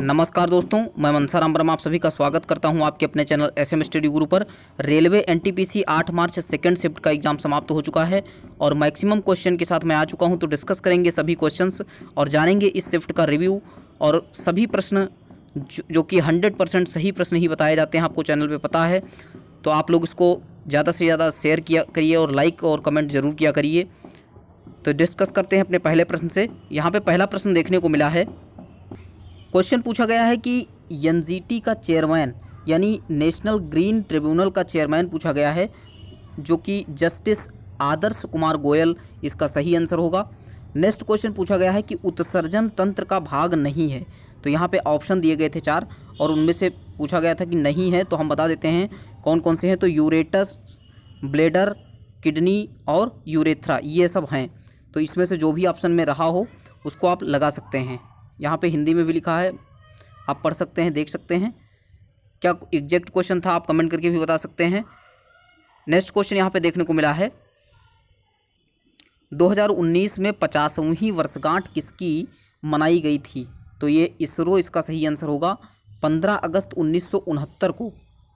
नमस्कार दोस्तों मैं मनसाराम ब्रह्म आप सभी का स्वागत करता हूं आपके अपने channel S M study Guru पर railway NTPC 8 March second shift का एग्जाम समाप्त हो चुका है और मैक्सिमम क्वेश्चन के साथ मैं आ चुका हूं तो डिस्कस करेंगे सभी क्वेश्चंस और जानेंगे इस शिफ्ट का रिव्यू और सभी प्रश्न जो, जो कि हंड्रेड परसेंट सही प्रश्न ही बताए जाते हैं आपको चैनल पर पता है तो आप लोग इसको ज़्यादा से ज़्यादा शेयर किया करिए और लाइक और कमेंट ज़रूर किया करिए तो डिस्कस करते हैं अपने पहले प्रश्न से यहाँ पर पहला प्रश्न देखने को मिला है क्वेश्चन पूछा गया है कि एनजीटी का चेयरमैन यानी नेशनल ग्रीन ट्रिब्यूनल का चेयरमैन पूछा गया है जो कि जस्टिस आदर्श कुमार गोयल इसका सही आंसर होगा नेक्स्ट क्वेश्चन पूछा गया है कि उत्सर्जन तंत्र का भाग नहीं है तो यहाँ पे ऑप्शन दिए गए थे चार और उनमें से पूछा गया था कि नहीं है तो हम बता देते हैं कौन कौन से हैं तो यूरेटस ब्लेडर किडनी और यूरेथ्रा ये सब हैं तो इसमें से जो भी ऑप्शन में रहा हो उसको आप लगा सकते हैं यहाँ पे हिंदी में भी लिखा है आप पढ़ सकते हैं देख सकते हैं क्या एग्जैक्ट क्वेश्चन था आप कमेंट करके भी बता सकते हैं नेक्स्ट क्वेश्चन यहाँ पे देखने को मिला है 2019 में पचासवीं वर्षगांठ किसकी मनाई गई थी तो ये इसरो इसका सही आंसर होगा 15 अगस्त उन्नीस को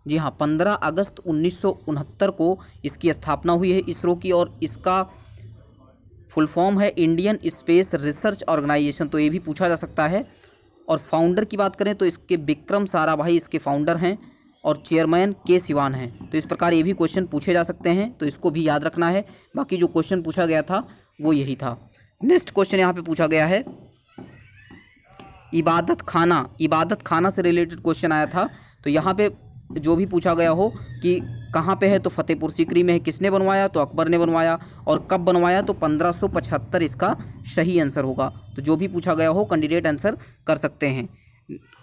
जी हाँ पंद्रह अगस्त उन्नीस को इसकी स्थापना हुई है इसरो की और इसका फुल फॉर्म है इंडियन स्पेस रिसर्च ऑर्गेनाइजेशन तो ये भी पूछा जा सकता है और फाउंडर की बात करें तो इसके विक्रम भाई इसके फाउंडर हैं और चेयरमैन के सिवान हैं तो इस प्रकार ये भी क्वेश्चन पूछे जा सकते हैं तो इसको भी याद रखना है बाकी जो क्वेश्चन पूछा गया था वो यही था नेक्स्ट क्वेश्चन यहाँ पे पूछा गया है इबादत खाना इबादत खाना से रिलेटेड क्वेश्चन आया था तो यहाँ पे जो भी पूछा गया हो कि कहाँ पे है तो फतेहपुर सीकरी में है किसने बनवाया तो अकबर ने बनवाया और कब बनवाया तो 1575 इसका सही आंसर होगा तो जो भी पूछा गया हो कैंडिडेट आंसर कर सकते हैं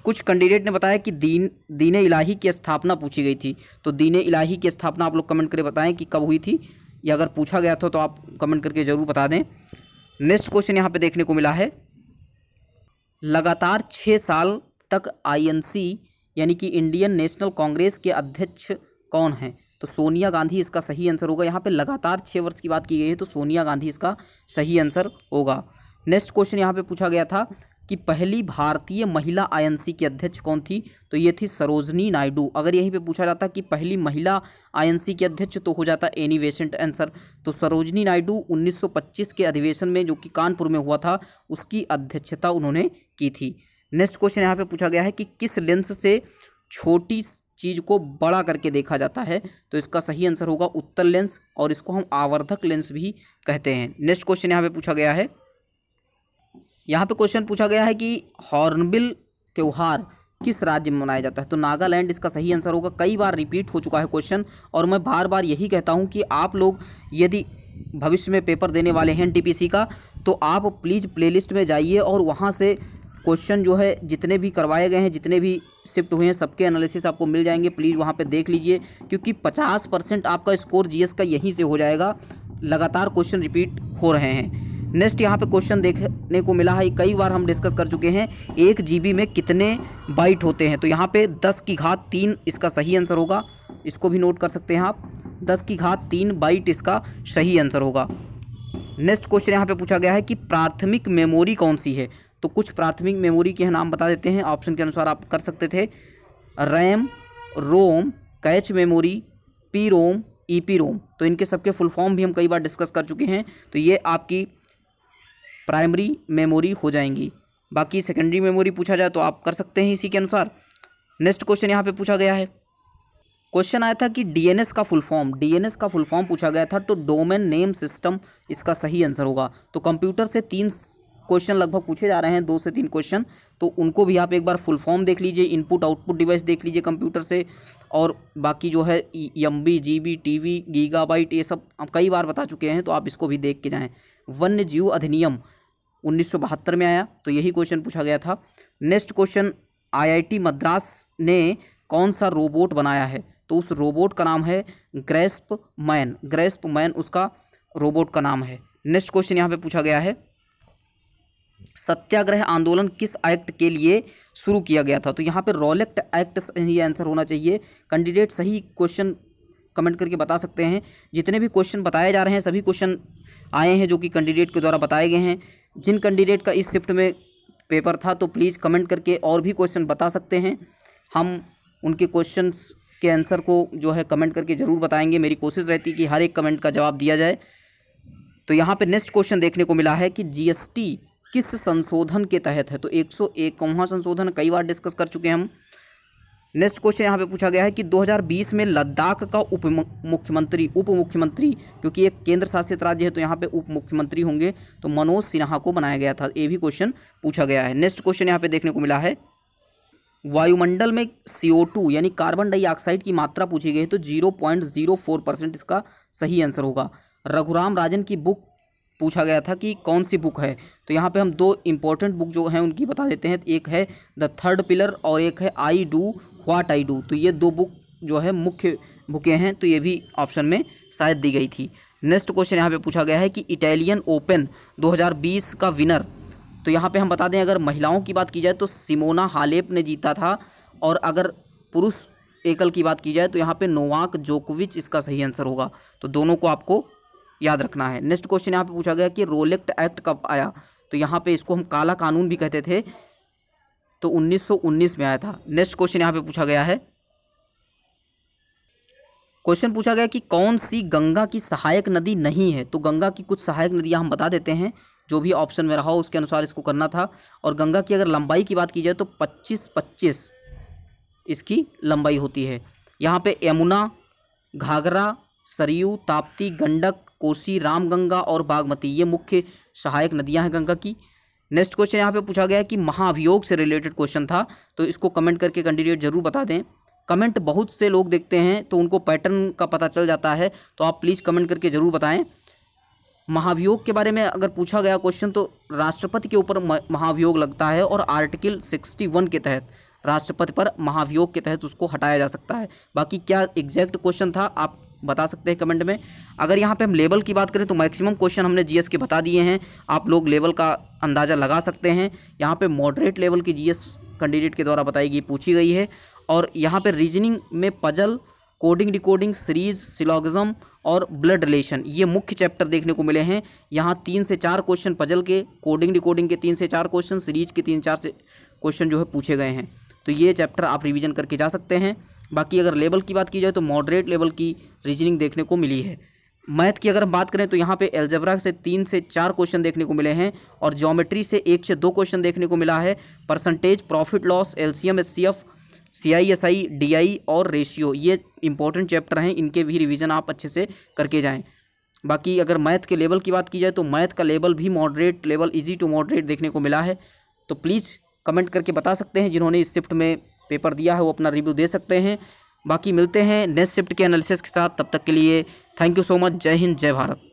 कुछ कैंडिडेट ने बताया कि दीन दीन इलाही की स्थापना पूछी गई थी तो दीन इलाही की स्थापना आप लोग कमेंट करके बताएं कि कब हुई थी या अगर पूछा गया था तो आप कमेंट करके ज़रूर बता दें नेक्स्ट क्वेश्चन यहाँ पर देखने को मिला है लगातार छः साल तक आई यानी कि इंडियन नेशनल कांग्रेस के अध्यक्ष कौन है तो सोनिया गांधी इसका सही आंसर होगा यहाँ पे लगातार छः वर्ष की बात की गई है तो सोनिया गांधी इसका सही आंसर होगा नेक्स्ट क्वेश्चन यहाँ पे पूछा गया था कि पहली भारतीय महिला आईएनसी की अध्यक्ष कौन थी तो ये थी सरोजनी नायडू अगर यहीं पे पूछा जाता कि पहली महिला आईएनसी की अध्यक्ष तो हो जाता एनी वेसेंट आंसर तो सरोजनी नायडू 1925 के अधिवेशन में जो कि कानपुर में हुआ था उसकी अध्यक्षता उन्होंने की थी नेक्स्ट क्वेश्चन यहाँ पे पूछा गया है कि किस लेंस से छोटी चीज़ को बड़ा करके देखा जाता है तो इसका सही आंसर होगा उत्तर लेंस और इसको हम आवर्धक लेंस भी कहते हैं नेक्स्ट क्वेश्चन यहाँ पे पूछा गया है यहाँ पे क्वेश्चन पूछा गया है कि हॉर्नबिल त्यौहार किस राज्य में मनाया जाता है तो नागालैंड इसका सही आंसर होगा कई बार रिपीट हो चुका है क्वेश्चन और मैं बार बार यही कहता हूँ कि आप लोग यदि भविष्य में पेपर देने वाले हैं एनटीपीसी का तो आप प्लीज़ प्लेलिस्ट में जाइए और वहाँ से क्वेश्चन जो है जितने भी करवाए गए हैं जितने भी शिफ्ट हुए हैं सबके एनालिसिस आपको मिल जाएंगे प्लीज़ वहाँ पे देख लीजिए क्योंकि 50 परसेंट आपका स्कोर जीएस का यहीं से हो जाएगा लगातार क्वेश्चन रिपीट हो रहे हैं नेक्स्ट यहाँ पे क्वेश्चन देखने को मिला है कई बार हम डिस्कस कर चुके हैं एक जीबी में कितने बाइट होते हैं तो यहाँ पे दस की घात तीन इसका सही आंसर होगा इसको भी नोट कर सकते हैं आप दस की घात तीन बाइट इसका सही आंसर होगा नेक्स्ट क्वेश्चन यहाँ पे पूछा गया है कि प्राथमिक मेमोरी कौन सी है तो कुछ प्राथमिक मेमोरी के नाम बता देते हैं ऑप्शन के अनुसार आप कर सकते थे RAM ROM cache memory P ROM E P ROM तो इनके सबके फुल फॉर्म भी हम कई बार डिस्कस कर चुके हैं तो ये आपकी प्राइमरी मेमोरी हो जाएंगी बाकी सेकेंडरी मेमोरी पूछा जाए तो आप कर सकते हैं इसी के अनुसार नेक्स्ट क्वेश्चन यहाँ पे पूछा गया है क्वेश्चन आया था कि डीएनएस का फुल फॉर्म डीएनएस का फुल फॉर्म पूछा गया था तो डोमेन नेम सिस्टम इसका सही आंसर होगा तो कंप्यूटर से तीन क्वेश्चन लगभग पूछे जा रहे हैं दो से तीन क्वेश्चन तो उनको भी आप एक बार फुल फॉर्म देख लीजिए इनपुट आउटपुट डिवाइस देख लीजिए कंप्यूटर से और बाकी जो है M B G B T V gigabyte ये सब आप कई बार बता चुके हैं तो आप इसको भी देख के जाएँ वन्य जीव अधिनियम उन्नीस में आया तो यही क्वेश्चन पूछा गया था नेक्स्ट क्वेश्चन टी मद्रास ने कौन सा रोबोट बनाया है तो उस रोबोट का नाम है ग्रेस्प मैन ग्रेस्प मैन उसका रोबोट का नाम है नेक्स्ट क्वेश्चन यहाँ पे पूछा गया है सत्याग्रह आंदोलन किस एक्ट के लिए शुरू किया गया था तो यहाँ पर रोलेक्ट एक्ट ही आंसर होना चाहिए कैंडिडेट सही क्वेश्चन कमेंट करके बता सकते हैं जितने भी क्वेश्चन बताए जा रहे हैं सभी क्वेश्चन आए हैं जो कि कैंडिडेट के द्वारा बताए गए हैं जिन कैंडिडेट का इस शिफ्ट में पेपर था तो प्लीज़ कमेंट करके और भी क्वेश्चन बता सकते हैं हम उनके क्वेश्चन के आंसर को जो है कमेंट करके ज़रूर बताएंगे मेरी कोशिश रहती है कि हर एक कमेंट का जवाब दिया जाए तो यहाँ पे नेक्स्ट क्वेश्चन देखने को मिला है कि जीएसटी किस संशोधन के तहत है तो एक सौ इक्याववा संशोधन कई बार डिस्कस कर चुके हैं हम नेक्स्ट क्वेश्चन यहाँ पे पूछा गया है कि 2020 में लद्दाख का उप मुख्यमंत्री उप मुख्यमंत्री क्योंकि एक केंद्र शासित राज्य है तो यहाँ पे उप मुख्यमंत्री होंगे तो मनोज सिन्हा को बनाया गया था ये भी क्वेश्चन पूछा गया है नेक्स्ट क्वेश्चन यहाँ पे देखने को मिला है वायुमंडल में CO2 यानी कार्बन डाइऑक्साइड की मात्रा पूछी गई है तो जीरो परसेंट इसका सही आंसर होगा रघुराम राजन की बुक पूछा गया था कि कौन सी बुक है तो यहाँ पे हम दो इम्पोर्टेंट बुक जो हैं उनकी बता देते हैं एक है द थर्ड पिलर और एक है I do what I do तो ये दो बुक जो है मुख्य बुकें हैं तो ये भी ऑप्शन में शायद दी गई थी नेक्स्ट क्वेश्चन यहाँ पे पूछा गया है कि इटालियन ओपन 2020 का विनर तो यहाँ पे हम बता दें अगर महिलाओं की बात की जाए तो सिमोना हालेप ने जीता था और अगर पुरुष एकल की बात की जाए तो यहाँ पे नोवाक जोकोविच इसका सही आंसर होगा तो दोनों को आपको याद रखना है नेक्स्ट क्वेश्चन यहाँ पे पूछा गया कि रोलेक्ट एक्ट कब आया तो यहाँ पे इसको हम काला कानून भी कहते थे तो 1919 में आया था नेक्स्ट क्वेश्चन यहाँ पे पूछा गया है क्वेश्चन पूछा गया कि कौन सी गंगा की सहायक नदी नहीं है तो गंगा की कुछ सहायक नदियाँ हम बता देते हैं जो भी ऑप्शन में रहा हो उसके अनुसार इसको करना था और गंगा की अगर लंबाई की बात की जाए तो पच्चीस पच्चीस इसकी लंबाई होती है यहाँ पे यमुना घाघरा सरयू ताप्ती गंडक कोसी रामगंगा और बागमती ये मुख्य सहायक नदियां हैं गंगा की नेक्स्ट क्वेश्चन यहाँ पे पूछा गया है कि महाअभियोग से रिलेटेड क्वेश्चन था तो इसको कमेंट करके कैंडिडेट जरूर बता दें कमेंट बहुत से लोग देखते हैं तो उनको पैटर्न का पता चल जाता है तो आप प्लीज़ कमेंट करके ज़रूर बताएं महाभियोग के बारे में अगर पूछा गया क्वेश्चन तो राष्ट्रपति के ऊपर महाभियोग लगता है और आर्टिकल सिक्सटी वन के तहत राष्ट्रपति पर महाभियोग के तहत उसको हटाया जा सकता है बाकी क्या एग्जैक्ट क्वेश्चन था आप बता सकते हैं कमेंट में अगर यहाँ पे हम लेवल की बात करें तो मैक्सिमम क्वेश्चन हमने जीएस के बता दिए हैं आप लोग लेवल का अंदाज़ा लगा सकते हैं यहाँ पे मॉडरेट लेवल की जीएस कैंडिडेट के द्वारा बताई गई पूछी गई है और यहाँ पर रीजनिंग में puzzle coding decoding series syllogism और ब्लड रिलेशन ये मुख्य चैप्टर देखने को मिले हैं यहाँ तीन से चार क्वेश्चन पजल के कोडिंग डिकोडिंग के तीन से चार क्वेश्चन सीरीज के तीन चार से क्वेश्चन जो है पूछे गए हैं तो ये चैप्टर आप रिवीजन करके जा सकते हैं बाकी अगर लेवल की बात की जाए तो मॉडरेट लेवल की रीजनिंग देखने को मिली है मैथ की अगर हम बात करें तो यहाँ पे एल्जबरा से तीन से चार क्वेश्चन देखने को मिले हैं और जोमेट्री से एक से दो क्वेश्चन देखने को मिला है percentage profit loss LCM SCF CI SI DI और रेशियो ये इंपॉर्टेंट चैप्टर हैं इनके भी रिवीजन आप अच्छे से करके जाएं बाकी अगर मैथ के लेवल की बात की जाए तो मैथ का लेवल भी moderate level easy to moderate देखने को मिला है तो प्लीज़ कमेंट करके बता सकते हैं जिन्होंने इस शिफ्ट में पेपर दिया है वो अपना रिव्यू दे सकते हैं बाकी मिलते हैं नेक्स्ट शिफ्ट के एनालिसिस के साथ तब तक के लिए थैंक यू सो मच जय हिंद जय भारत